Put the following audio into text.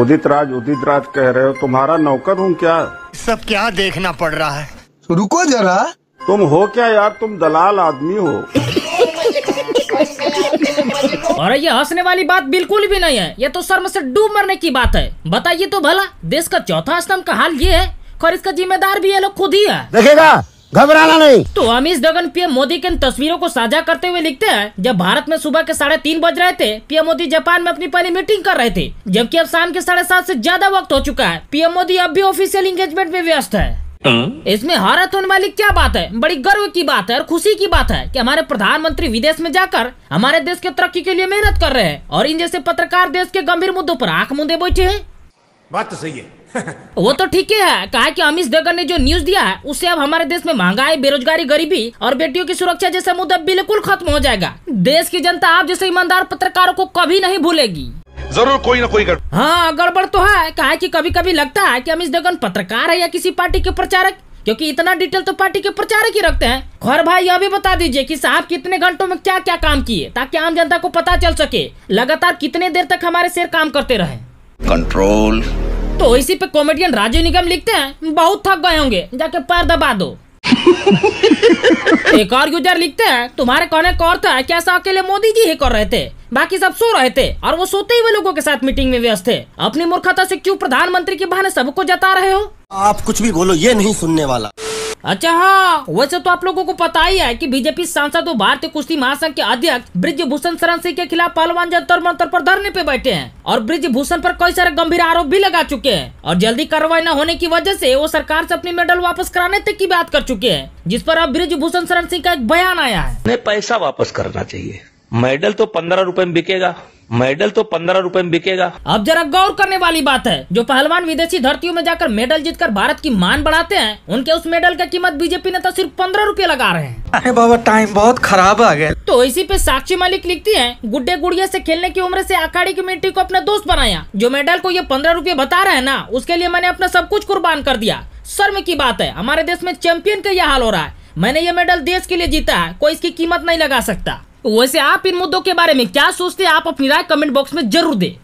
उदित राज उदित राज कह रहे हो तुम्हारा नौकर हूँ क्या सब क्या देखना पड़ रहा है तो रुको जरा तुम हो क्या यार तुम दलाल आदमी हो और ये हंसने वाली बात बिल्कुल भी नहीं है ये तो शर्म से डूब मरने की बात है बताइए तो भला देश का चौथा स्तंभ का हाल ये है और इसका जिम्मेदार भी ये लोग खुद ही है देखेगा घबराना नहीं तो अमीश दगन पीएम मोदी के तस्वीरों को साझा करते हुए लिखते हैं जब भारत में सुबह के साढ़े तीन बज रहे थे पीएम मोदी जापान में अपनी पहली मीटिंग कर रहे थे जबकि अब शाम के साढ़े सात ऐसी ज्यादा वक्त हो चुका है पीएम मोदी अब भी ऑफिशियल इंगेजमेंट में व्यस्त है हाँ। इसमें हरत होने वाली क्या बात है बड़ी गर्व की बात है और खुशी की बात है कि हमारे प्रधानमंत्री विदेश में जाकर हमारे देश के तरक्की के लिए मेहनत कर रहे हैं और इन जैसे पत्रकार देश के गंभीर मुद्दों पर आंख मूंदे बैठे हैं बात तो सही है वो तो ठीक है कहा कि अमित डगर ने जो न्यूज दिया है उससे अब हमारे देश में महंगाई बेरोजगारी गरीबी और बेटियों की सुरक्षा जैसा मुद्दा बिल्कुल खत्म हो जाएगा देश की जनता आप जैसे ईमानदार पत्रकारों को कभी नहीं भूलेगी जरूर कोई ना कोई गड़बड़ हाँ गड़बड़ तो है कहा कि कभी कभी लगता है कि अमित डगन पत्रकार है या किसी पार्टी के प्रचारक क्योंकि इतना डिटेल तो पार्टी के प्रचारक ही रखते हैं घर भाई यह भी बता दीजिए कि साहब कितने घंटों में क्या क्या काम किए ताकि आम जनता को पता चल सके लगातार कितने देर तक हमारे शेर काम करते रहे कंट्रोल तो इसी पे कॉमेडियन राजीव निगम लिखते हैं बहुत थक गए होंगे जाके पैर दबा दो एक और यूजर लिखते हैं तुम्हारे कोने एक और था कैसा अकेले मोदी जी ही कर रहे थे बाकी सब सो रहे थे और वो सोते ही हुए लोगों के साथ मीटिंग में व्यस्त थे अपनी मूर्खता से क्यों प्रधानमंत्री के बहाने सबको जता रहे हो आप कुछ भी बोलो ये नहीं सुनने वाला अच्छा हाँ वैसे तो आप लोगों को पता ही है कि बीजेपी सांसद और भारतीय कुश्ती महासंघ के अध्यक्ष ब्रिजभूषण शरण सिंह के खिलाफ पहलवान जंतर मंत्र पर धरने पे बैठे हैं और ब्रिजभूषण पर कई सारे गंभीर आरोप भी लगा चुके हैं और जल्दी कार्रवाई न होने की वजह से वो सरकार से अपनी मेडल वापस कराने तक की बात कर चुके हैं जिस पर अब ब्रिजभूषण शरण सिंह का एक बयान आया है पैसा वापस करना चाहिए मेडल तो पंद्रह रूपए में बिकेगा मेडल तो पंद्रह रूपए में बिकेगा अब जरा गौर करने वाली बात है जो पहलवान विदेशी धरतियों में जाकर मेडल जीतकर भारत की मान बढ़ाते हैं उनके उस मेडल का कीमत बीजेपी नेता तो सिर्फ पंद्रह रूपए लगा रहे हैं अरे बाबा टाइम बहुत खराब आ गया तो इसी पे साक्षी मलिक लिखती है गुड्डे गुड़िया से खेलने की उम्र से अखाड़ी की मिट्टी को अपना दोस्त बनाया जो मेडल को ये पंद्रह रूपए बता रहे हैं ना उसके लिए मैंने अपना सब कुछ कुर्बान कर दिया शर्म की बात है हमारे देश में चैंपियन का यह हाल हो रहा है मैंने ये मेडल देश के लिए जीता है कोई इसकी कीमत नहीं लगा सकता वैसे आप इन मुद्दों के बारे में क्या सोचते हैं आप अपनी राय कमेंट बॉक्स में जरूर दें